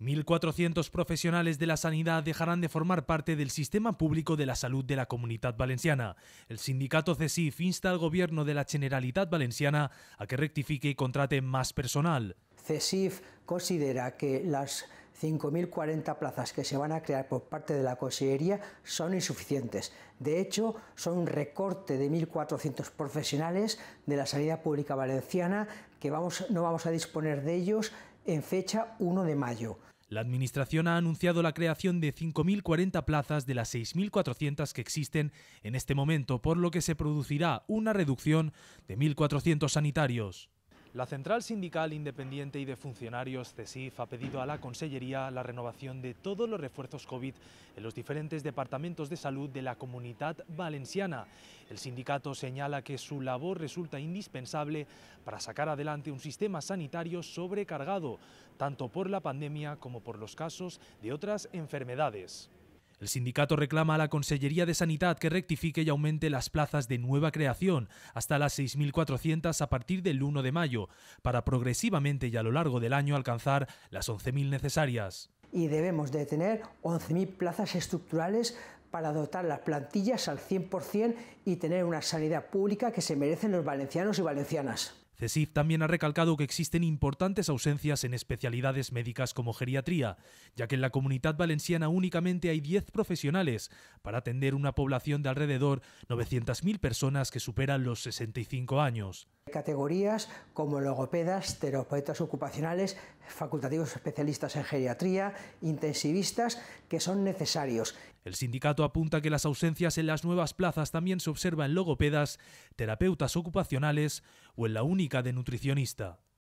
1.400 profesionales de la sanidad dejarán de formar parte del sistema público de la salud de la Comunidad Valenciana. El sindicato CESIF insta al gobierno de la Generalitat Valenciana a que rectifique y contrate más personal. CESIF considera que las 5.040 plazas que se van a crear por parte de la Consellería son insuficientes. De hecho, son un recorte de 1.400 profesionales de la sanidad pública valenciana que vamos, no vamos a disponer de ellos en fecha 1 de mayo. La Administración ha anunciado la creación de 5.040 plazas de las 6.400 que existen en este momento, por lo que se producirá una reducción de 1.400 sanitarios. La Central Sindical Independiente y de Funcionarios CESIF ha pedido a la Consellería la renovación de todos los refuerzos COVID en los diferentes departamentos de salud de la Comunidad Valenciana. El sindicato señala que su labor resulta indispensable para sacar adelante un sistema sanitario sobrecargado, tanto por la pandemia como por los casos de otras enfermedades. El sindicato reclama a la Consellería de Sanidad que rectifique y aumente las plazas de nueva creación hasta las 6.400 a partir del 1 de mayo, para progresivamente y a lo largo del año alcanzar las 11.000 necesarias. Y debemos de tener 11.000 plazas estructurales para dotar las plantillas al 100% y tener una sanidad pública que se merecen los valencianos y valencianas. CESIF también ha recalcado que existen importantes ausencias en especialidades médicas como geriatría, ya que en la comunidad valenciana únicamente hay 10 profesionales para atender una población de alrededor 900.000 personas que superan los 65 años. Categorías como logopedas, terapeutas ocupacionales, facultativos especialistas en geriatría, intensivistas, que son necesarios. El sindicato apunta que las ausencias en las nuevas plazas también se observan en logopedas, terapeutas ocupacionales o en la única de nutricionista.